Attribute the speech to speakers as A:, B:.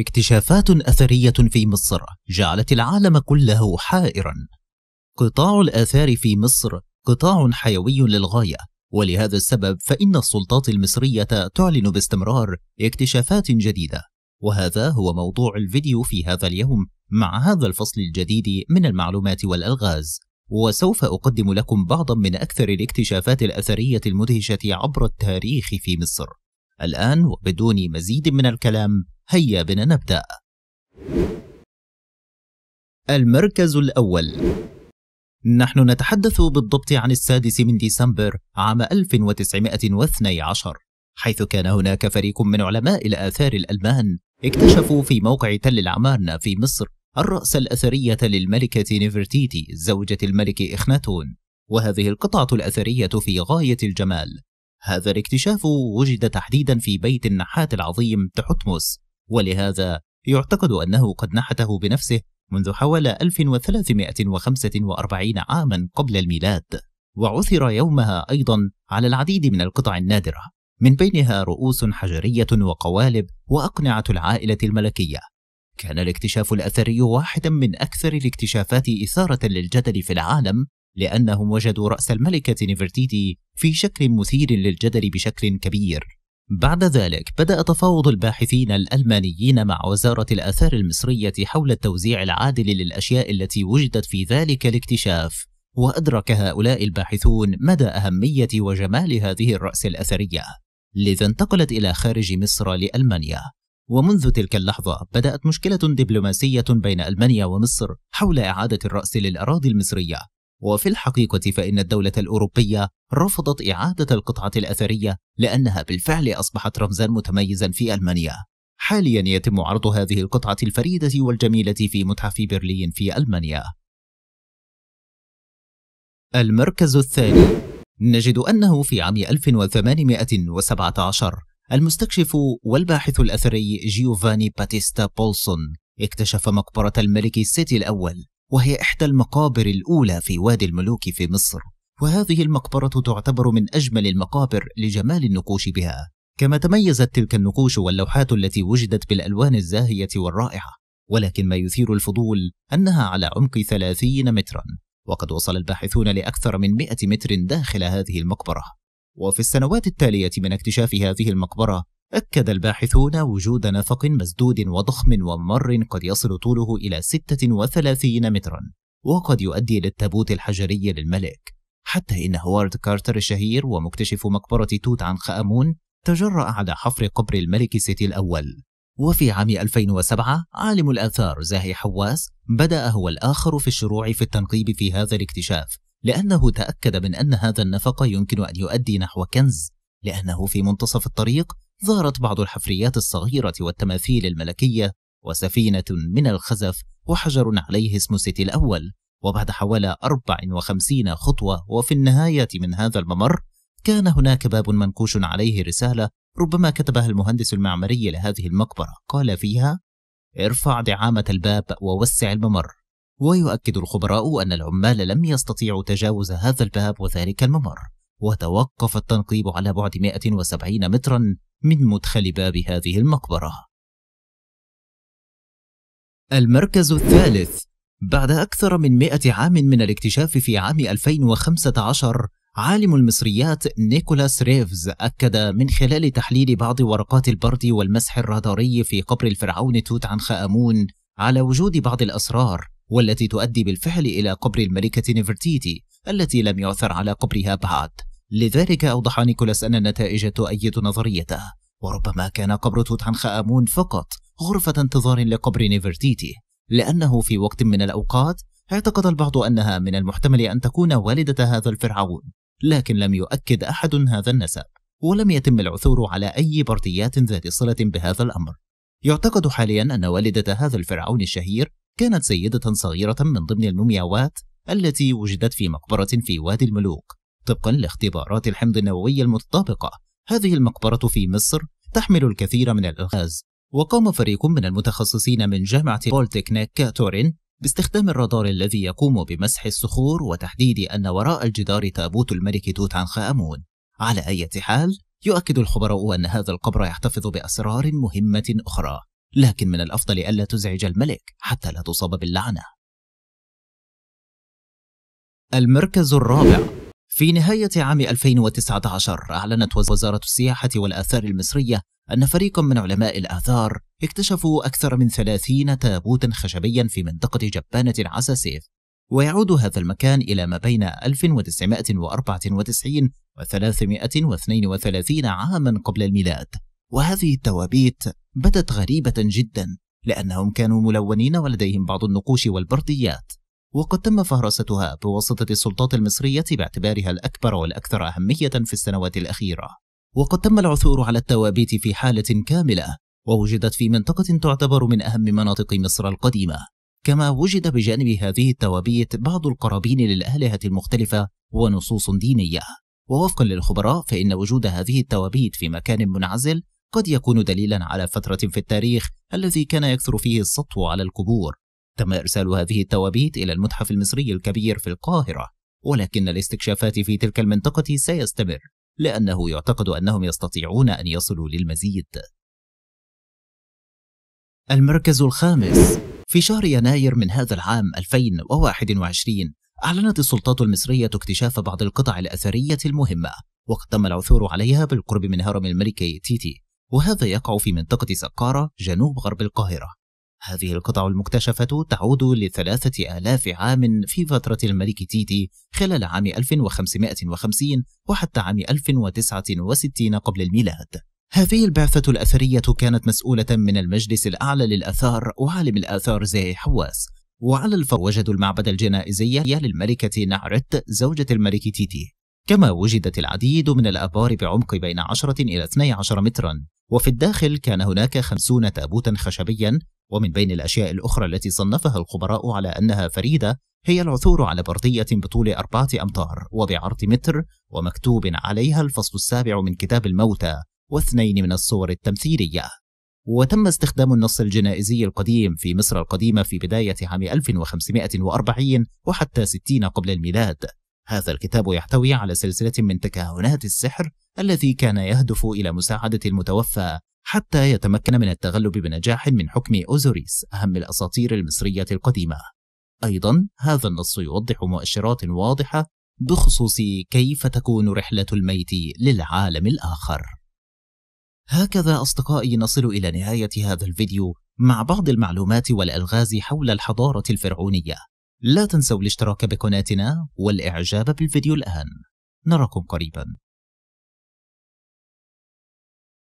A: اكتشافات أثرية في مصر جعلت العالم كله حائرا قطاع الآثار في مصر قطاع حيوي للغاية ولهذا السبب فإن السلطات المصرية تعلن باستمرار اكتشافات جديدة وهذا هو موضوع الفيديو في هذا اليوم مع هذا الفصل الجديد من المعلومات والألغاز وسوف أقدم لكم بعضا من أكثر الاكتشافات الأثرية المدهشة عبر التاريخ في مصر الآن وبدون مزيد من الكلام هيا بنا نبدأ المركز الأول نحن نتحدث بالضبط عن السادس من ديسمبر عام 1912 حيث كان هناك فريق من علماء الآثار الألمان اكتشفوا في موقع تل العمارنة في مصر الرأس الأثرية للملكة نيفرتيتي زوجة الملك إخناتون وهذه القطعة الأثرية في غاية الجمال هذا الاكتشاف وجد تحديدا في بيت النحات العظيم تحتمس ولهذا يعتقد أنه قد نحته بنفسه منذ حوالي 1345 عاما قبل الميلاد وعثر يومها أيضا على العديد من القطع النادرة من بينها رؤوس حجرية وقوالب وأقنعة العائلة الملكية كان الاكتشاف الأثري واحدا من أكثر الاكتشافات إثارة للجدل في العالم لأنهم وجدوا رأس الملكة نفرتيتي في شكل مثير للجدل بشكل كبير بعد ذلك بدأ تفاوض الباحثين الألمانيين مع وزارة الآثار المصرية حول التوزيع العادل للأشياء التي وجدت في ذلك الاكتشاف، وأدرك هؤلاء الباحثون مدى أهمية وجمال هذه الرأس الأثرية، لذا انتقلت إلى خارج مصر لألمانيا، ومنذ تلك اللحظة بدأت مشكلة دبلوماسية بين ألمانيا ومصر حول إعادة الرأس للأراضي المصرية، وفي الحقيقة فإن الدولة الأوروبية رفضت إعادة القطعة الأثرية لأنها بالفعل أصبحت رمزا متميزا في ألمانيا حاليا يتم عرض هذه القطعة الفريدة والجميلة في متحف برلين في ألمانيا المركز الثاني نجد أنه في عام 1817 المستكشف والباحث الأثري جيوفاني باتيستا بولسون اكتشف مقبرة الملك سيتي الأول وهي إحدى المقابر الأولى في وادي الملوك في مصر وهذه المقبرة تعتبر من أجمل المقابر لجمال النقوش بها كما تميزت تلك النقوش واللوحات التي وجدت بالألوان الزاهية والرائعة ولكن ما يثير الفضول أنها على عمق 30 مترا وقد وصل الباحثون لأكثر من 100 متر داخل هذه المقبرة وفي السنوات التالية من اكتشاف هذه المقبرة أكد الباحثون وجود نفق مسدود وضخم وممر قد يصل طوله إلى 36 مترا وقد يؤدي للتابوت الحجري للملك حتى إن هوارد كارتر الشهير ومكتشف مقبرة توت عنخ آمون تجرأ على حفر قبر الملك سيتي الأول وفي عام 2007 عالم الآثار زاهي حواس بدأ هو الآخر في الشروع في التنقيب في هذا الاكتشاف لأنه تأكد من أن هذا النفق يمكن أن يؤدي نحو كنز لأنه في منتصف الطريق ظهرت بعض الحفريات الصغيرة والتماثيل الملكية وسفينة من الخزف وحجر عليه اسم سيتي الأول وبعد حوالي 54 خطوة وفي النهاية من هذا الممر كان هناك باب منقوش عليه رسالة ربما كتبها المهندس المعماري لهذه المقبرة قال فيها ارفع دعامة الباب ووسع الممر ويؤكد الخبراء أن العمال لم يستطيعوا تجاوز هذا الباب وذلك الممر وتوقف التنقيب على بعد 170 مترا من مدخل باب هذه المقبرة. المركز الثالث بعد أكثر من مئة عام من الاكتشاف في عام 2015 عالم المصريات نيكولاس ريفز أكد من خلال تحليل بعض ورقات البرد والمسح الراداري في قبر الفرعون توت عنخ آمون على وجود بعض الأسرار والتي تؤدي بالفعل إلى قبر الملكة نفرتيتي التي لم يعثر على قبرها بعد لذلك أوضح نيكولاس أن النتائج تؤيد نظريته وربما كان قبر توت عنخ آمون فقط غرفة انتظار لقبر نيفرتيتي لأنه في وقت من الأوقات اعتقد البعض أنها من المحتمل أن تكون والدة هذا الفرعون لكن لم يؤكد أحد هذا النسب ولم يتم العثور على أي برديات ذات صلة بهذا الأمر يعتقد حاليا أن والدة هذا الفرعون الشهير كانت سيدة صغيرة من ضمن المومياوات التي وجدت في مقبرة في وادي الملوك طبقا لاختبارات الحمض النووي المتطابقة هذه المقبرة في مصر تحمل الكثير من الألغاز وقام فريق من المتخصصين من جامعة بولتكنيك تورين باستخدام الرادار الذي يقوم بمسح الصخور وتحديد أن وراء الجدار تابوت الملك توت عنخ آمون على أي حال يؤكد الخبراء أن هذا القبر يحتفظ بأسرار مهمة أخرى لكن من الأفضل ألا تزعج الملك حتى لا تصاب باللعنة المركز الرابع في نهاية عام 2019 أعلنت وزارة السياحة والآثار المصرية أن فريق من علماء الآثار اكتشفوا أكثر من 30 تابوتا خشبيا في منطقة جبانة عساسيف ويعود هذا المكان إلى ما بين 1994 و 332 عاما قبل الميلاد وهذه التوابيت بدت غريبة جدا لأنهم كانوا ملونين ولديهم بعض النقوش والبرديات وقد تم فهرستها بواسطة السلطات المصرية باعتبارها الأكبر والأكثر أهمية في السنوات الأخيرة وقد تم العثور على التوابيت في حالة كاملة ووجدت في منطقة تعتبر من أهم مناطق مصر القديمة كما وجد بجانب هذه التوابيت بعض القرابين للآلهة المختلفة ونصوص دينية ووفقا للخبراء فإن وجود هذه التوابيت في مكان منعزل قد يكون دليلا على فترة في التاريخ الذي كان يكثر فيه السطو على القبور تم إرسال هذه التوابيت إلى المتحف المصري الكبير في القاهرة ولكن الاستكشافات في تلك المنطقة سيستمر لأنه يعتقد أنهم يستطيعون أن يصلوا للمزيد المركز الخامس في شهر يناير من هذا العام 2021 أعلنت السلطات المصرية اكتشاف بعض القطع الأثرية المهمة وقد تم العثور عليها بالقرب من هرم الملك تيتي وهذا يقع في منطقة سقارة جنوب غرب القاهرة هذه القطع المكتشفة تعود لثلاثة آلاف عام في فترة الملك تيتي خلال عام 1550 وحتى عام 1069 قبل الميلاد هذه البعثة الأثرية كانت مسؤولة من المجلس الأعلى للآثار وعالم الآثار زي حواس وعلى الفور وجدوا المعبد الجنائزي للملكة نعرت زوجة الملك تيتي كما وجدت العديد من الآبار بعمق بين 10 إلى 12 مترا وفي الداخل كان هناك خمسون تابوتا خشبيا ومن بين الأشياء الأخرى التي صنفها الخبراء على أنها فريدة هي العثور على بردية بطول أربعة أمتار وبعرض متر ومكتوب عليها الفصل السابع من كتاب الموتى واثنين من الصور التمثيلية وتم استخدام النص الجنائزي القديم في مصر القديمة في بداية عام 1540 وحتى 60 قبل الميلاد هذا الكتاب يحتوي على سلسلة من تكهنات السحر الذي كان يهدف إلى مساعدة المتوفى حتى يتمكن من التغلب بنجاح من حكم أوزوريس أهم الأساطير المصرية القديمة أيضا هذا النص يوضح مؤشرات واضحة بخصوص كيف تكون رحلة الميت للعالم الآخر هكذا أصدقائي نصل إلى نهاية هذا الفيديو مع بعض المعلومات والألغاز حول الحضارة الفرعونية لا تنسوا الاشتراك بقناتنا والإعجاب بالفيديو الآن نراكم قريباً